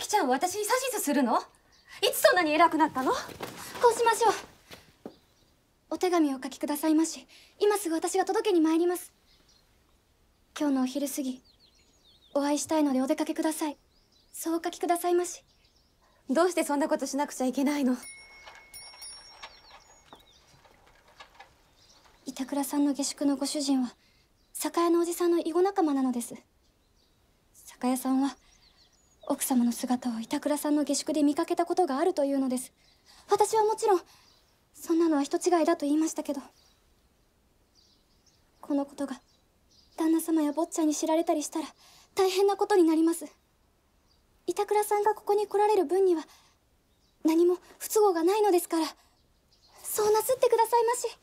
咲ちゃんを私に指図するのいつそんなに偉くなったのこうしましょうお手紙をお書きくださいまし今すぐ私が届けに参ります今日のお昼過ぎお会いしたいのでお出かけくださいそうお書きくださいましどうしてそんなことしなくちゃいけないの板倉さんの下宿のご主人は酒屋のおじさんの囲碁仲間なのです酒屋さんは奥様の姿を板倉さんの下宿で見かけたことがあるというのです私はもちろんそんなのは人違いだと言いましたけどこのことが旦那様や坊ちゃんに知られたりしたら大変なことになります板倉さんがここに来られる分には何も不都合がないのですからそうなすってくださいまし